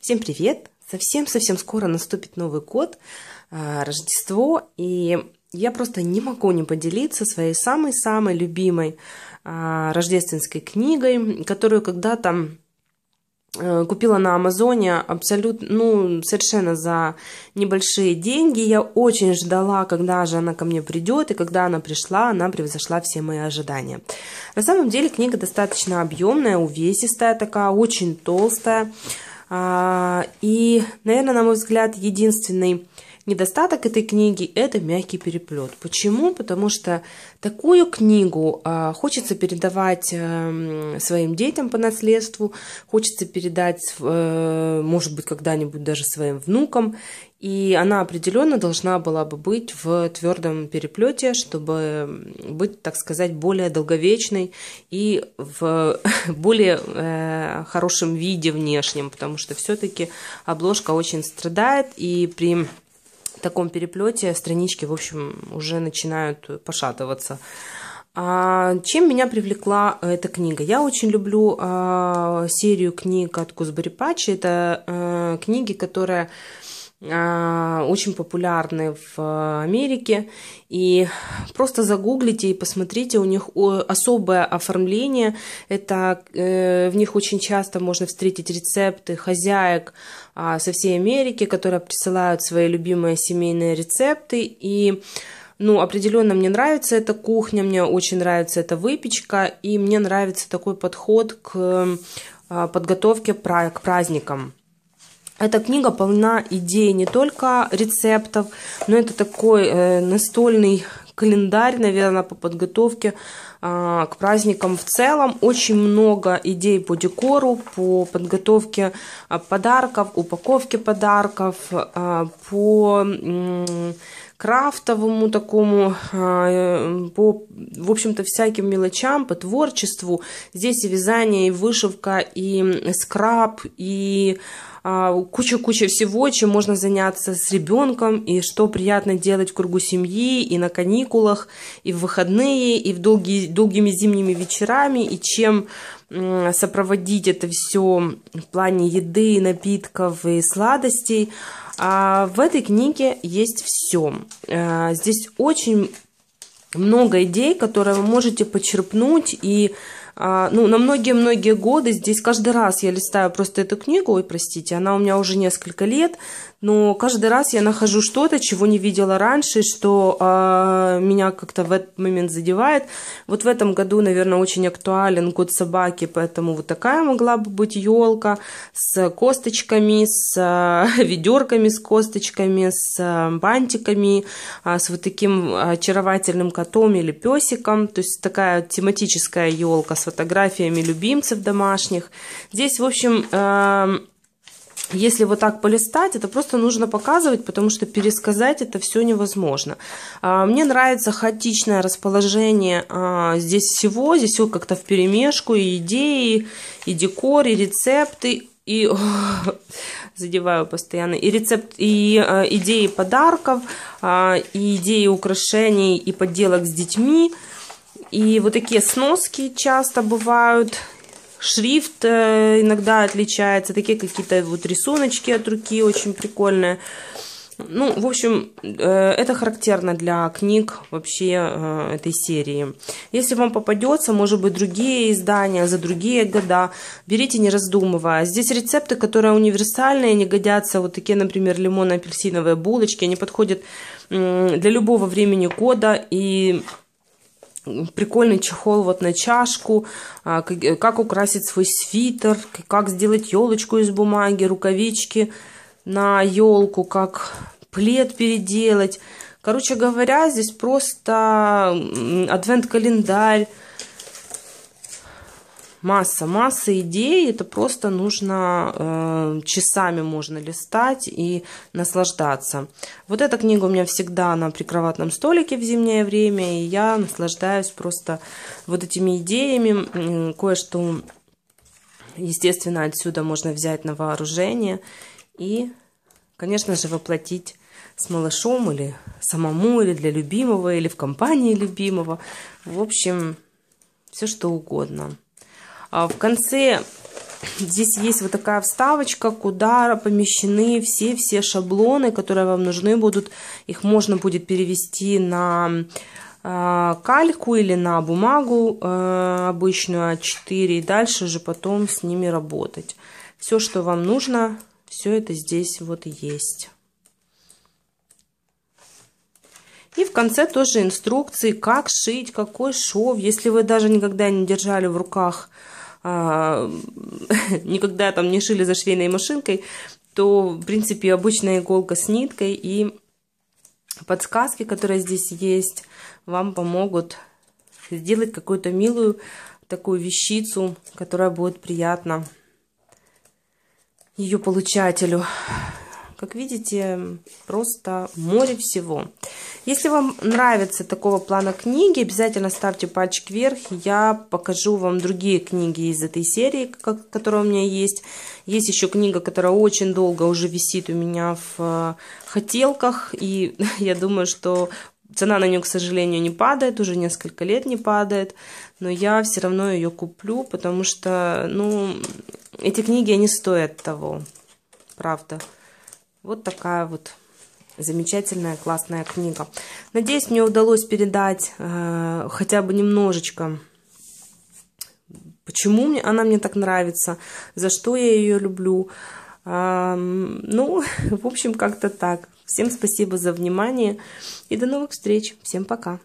Всем привет! Совсем-совсем скоро наступит Новый год, а, Рождество, и я просто не могу не поделиться своей самой-самой любимой а, рождественской книгой, которую когда-то э, купила на Амазоне абсолютно, ну, совершенно за небольшие деньги. Я очень ждала, когда же она ко мне придет, и когда она пришла, она превзошла все мои ожидания. На самом деле книга достаточно объемная, увесистая такая, очень толстая. А, и, наверное, на мой взгляд, единственный Недостаток этой книги – это мягкий переплет. Почему? Потому что такую книгу а, хочется передавать эм, своим детям по наследству, хочется передать, э, может быть, когда-нибудь даже своим внукам. И она определенно должна была бы быть в твердом переплете, чтобы быть, так сказать, более долговечной и в более э, хорошем виде внешнем, потому что все-таки обложка очень страдает, и при таком переплете странички, в общем, уже начинают пошатываться. А чем меня привлекла э, эта книга? Я очень люблю а, серию книг от Кузбарипачи. Это а, книги, которые а, очень популярны в Америке. И просто загуглите и посмотрите, у них особое оформление. Это э, в них очень часто можно встретить рецепты хозяек а, со всей Америки, которые присылают свои любимые семейные рецепты. И ну, определенно мне нравится эта кухня, мне очень нравится эта выпечка, и мне нравится такой подход к а, подготовке к праздникам. Эта книга полна идей не только рецептов, но это такой э, настольный календарь, наверное, по подготовке а, к праздникам в целом. Очень много идей по декору, по подготовке а, подарков, упаковке подарков, а, по крафтовому такому, а, э, по, в общем-то, всяким мелочам, по творчеству. Здесь и вязание, и вышивка, и скраб, и а, куча-куча всего, чем можно заняться с ребенком, и что приятно делать в кругу семьи, и на каникулах, и в выходные, и в долгие, долгими зимними вечерами, и чем сопроводить это все в плане еды, напитков и сладостей. А в этой книге есть все. А, здесь очень много идей, которые вы можете почерпнуть и а, ну, на многие-многие годы. Здесь каждый раз я листаю просто эту книгу, ой, простите, она у меня уже несколько лет, но каждый раз я нахожу что-то, чего не видела раньше, что э, меня как-то в этот момент задевает. Вот в этом году, наверное, очень актуален год собаки, поэтому вот такая могла бы быть елка с косточками, с э, а, ведерками, с косточками, с э, бантиками, э, с вот таким очаровательным котом или песиком. То есть такая тематическая елка с фотографиями любимцев домашних. Здесь, в общем, эм, если вот так полистать, это просто нужно показывать, потому что пересказать это все невозможно. А, мне нравится хаотичное расположение а, здесь всего, здесь все как-то в перемешку и идеи, и декор, и рецепты, и задеваю постоянно и рецепт и э, идеи подарков э, и идеи украшений и подделок с детьми и вот такие сноски часто бывают. Шрифт э, иногда отличается. Такие какие-то вот рисуночки от руки очень прикольные. Ну, в общем, э, это характерно для книг вообще э, этой серии. Если вам попадется, может быть, другие издания за другие года, берите не раздумывая. Здесь рецепты, которые универсальные, не годятся. Вот такие, например, лимонно-апельсиновые булочки. Они подходят для любого времени года и прикольный чехол вот на чашку, а, э, как украсить свой свитер, как сделать елочку из бумаги, рукавички на елку, как плед переделать. Короче говоря, здесь просто адвент-календарь, масса, масса идей, это просто нужно э, часами можно листать и наслаждаться. Вот эта книга у меня всегда на прикроватном столике в зимнее время, и я наслаждаюсь просто вот этими идеями, э, кое-что, естественно, отсюда можно взять на вооружение и, конечно же, воплотить с малышом или самому, или для любимого, или в компании любимого. В общем, все что угодно. А, в конце здесь есть вот такая вставочка, куда помещены все-все шаблоны, которые вам нужны будут. Их можно будет перевести на а, кальку или на бумагу а, обычную А4 и дальше же потом с ними работать. Все, что вам нужно, все это здесь вот есть. И в конце тоже инструкции, как шить, какой шов. Если вы даже никогда не держали в руках а, никогда там не шили за швейной машинкой, то, в принципе, обычная иголка с ниткой и подсказки, которые здесь есть, вам помогут сделать какую-то милую такую вещицу, которая будет приятна ее получателю. Как видите, просто море всего. Если вам нравится такого плана книги, обязательно ставьте пальчик вверх. Я покажу вам другие книги из этой серии, которые у меня есть. Есть еще книга, которая очень долго уже висит у меня в э, хотелках. И я думаю, что Цена на нее, к сожалению, не падает, уже несколько лет не падает, но я все равно ее куплю, потому что, ну, эти книги, не стоят того, правда. Вот такая вот Замечательная, классная книга. Надеюсь, мне удалось передать э, хотя бы немножечко, почему мне, она мне так нравится, за что я ее люблю. Э, ну, в общем, как-то так. Всем спасибо за внимание и до новых встреч. Всем пока.